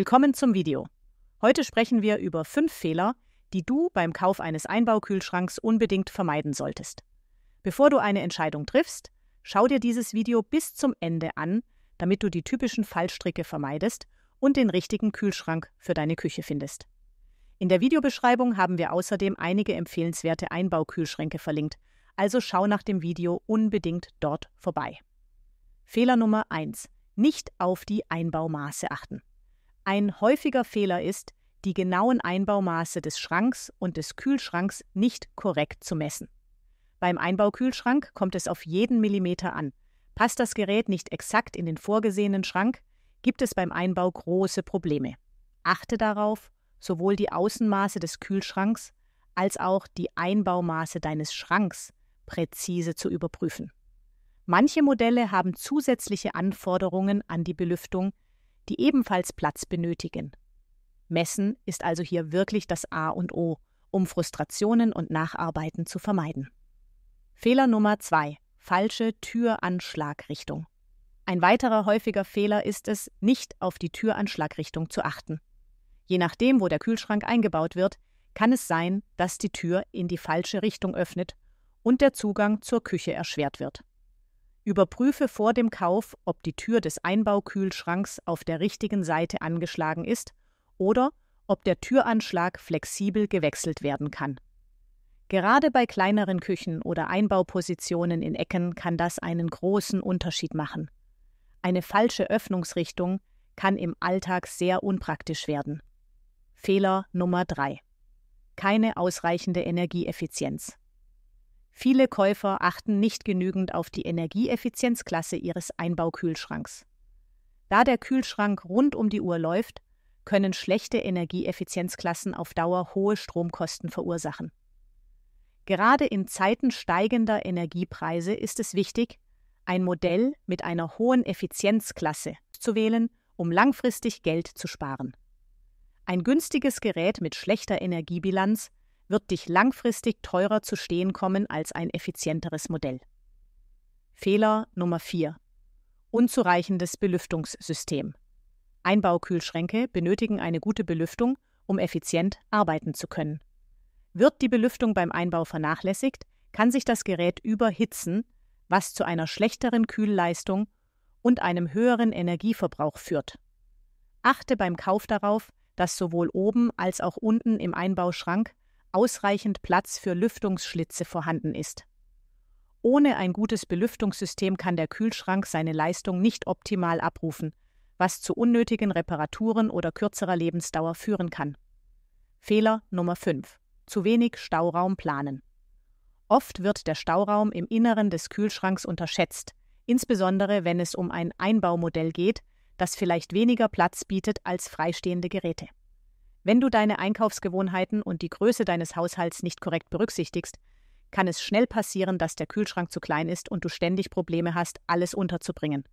Willkommen zum Video. Heute sprechen wir über fünf Fehler, die du beim Kauf eines Einbaukühlschranks unbedingt vermeiden solltest. Bevor du eine Entscheidung triffst, schau dir dieses Video bis zum Ende an, damit du die typischen Fallstricke vermeidest und den richtigen Kühlschrank für deine Küche findest. In der Videobeschreibung haben wir außerdem einige empfehlenswerte Einbaukühlschränke verlinkt, also schau nach dem Video unbedingt dort vorbei. Fehler Nummer 1. Nicht auf die Einbaumaße achten. Ein häufiger Fehler ist, die genauen Einbaumaße des Schranks und des Kühlschranks nicht korrekt zu messen. Beim Einbaukühlschrank kommt es auf jeden Millimeter an. Passt das Gerät nicht exakt in den vorgesehenen Schrank, gibt es beim Einbau große Probleme. Achte darauf, sowohl die Außenmaße des Kühlschranks als auch die Einbaumaße deines Schranks präzise zu überprüfen. Manche Modelle haben zusätzliche Anforderungen an die Belüftung, die ebenfalls Platz benötigen. Messen ist also hier wirklich das A und O, um Frustrationen und Nacharbeiten zu vermeiden. Fehler Nummer zwei: Falsche Türanschlagrichtung. Ein weiterer häufiger Fehler ist es, nicht auf die Türanschlagrichtung zu achten. Je nachdem, wo der Kühlschrank eingebaut wird, kann es sein, dass die Tür in die falsche Richtung öffnet und der Zugang zur Küche erschwert wird. Überprüfe vor dem Kauf, ob die Tür des Einbaukühlschranks auf der richtigen Seite angeschlagen ist oder ob der Türanschlag flexibel gewechselt werden kann. Gerade bei kleineren Küchen oder Einbaupositionen in Ecken kann das einen großen Unterschied machen. Eine falsche Öffnungsrichtung kann im Alltag sehr unpraktisch werden. Fehler Nummer 3. Keine ausreichende Energieeffizienz. Viele Käufer achten nicht genügend auf die Energieeffizienzklasse ihres Einbaukühlschranks. Da der Kühlschrank rund um die Uhr läuft, können schlechte Energieeffizienzklassen auf Dauer hohe Stromkosten verursachen. Gerade in Zeiten steigender Energiepreise ist es wichtig, ein Modell mit einer hohen Effizienzklasse zu wählen, um langfristig Geld zu sparen. Ein günstiges Gerät mit schlechter Energiebilanz wird dich langfristig teurer zu stehen kommen als ein effizienteres Modell. Fehler Nummer 4. Unzureichendes Belüftungssystem. Einbaukühlschränke benötigen eine gute Belüftung, um effizient arbeiten zu können. Wird die Belüftung beim Einbau vernachlässigt, kann sich das Gerät überhitzen, was zu einer schlechteren Kühlleistung und einem höheren Energieverbrauch führt. Achte beim Kauf darauf, dass sowohl oben als auch unten im Einbauschrank ausreichend Platz für Lüftungsschlitze vorhanden ist. Ohne ein gutes Belüftungssystem kann der Kühlschrank seine Leistung nicht optimal abrufen, was zu unnötigen Reparaturen oder kürzerer Lebensdauer führen kann. Fehler Nummer 5. Zu wenig Stauraum planen. Oft wird der Stauraum im Inneren des Kühlschranks unterschätzt, insbesondere wenn es um ein Einbaumodell geht, das vielleicht weniger Platz bietet als freistehende Geräte. Wenn du deine Einkaufsgewohnheiten und die Größe deines Haushalts nicht korrekt berücksichtigst, kann es schnell passieren, dass der Kühlschrank zu klein ist und du ständig Probleme hast, alles unterzubringen.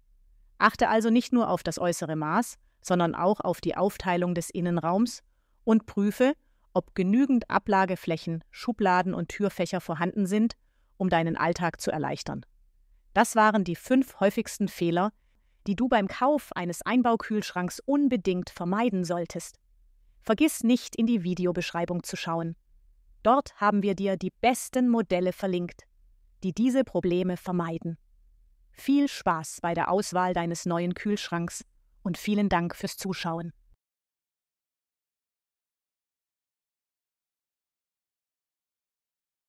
Achte also nicht nur auf das äußere Maß, sondern auch auf die Aufteilung des Innenraums und prüfe, ob genügend Ablageflächen, Schubladen und Türfächer vorhanden sind, um deinen Alltag zu erleichtern. Das waren die fünf häufigsten Fehler, die du beim Kauf eines Einbaukühlschranks unbedingt vermeiden solltest. Vergiss nicht, in die Videobeschreibung zu schauen. Dort haben wir dir die besten Modelle verlinkt, die diese Probleme vermeiden. Viel Spaß bei der Auswahl deines neuen Kühlschranks und vielen Dank fürs Zuschauen.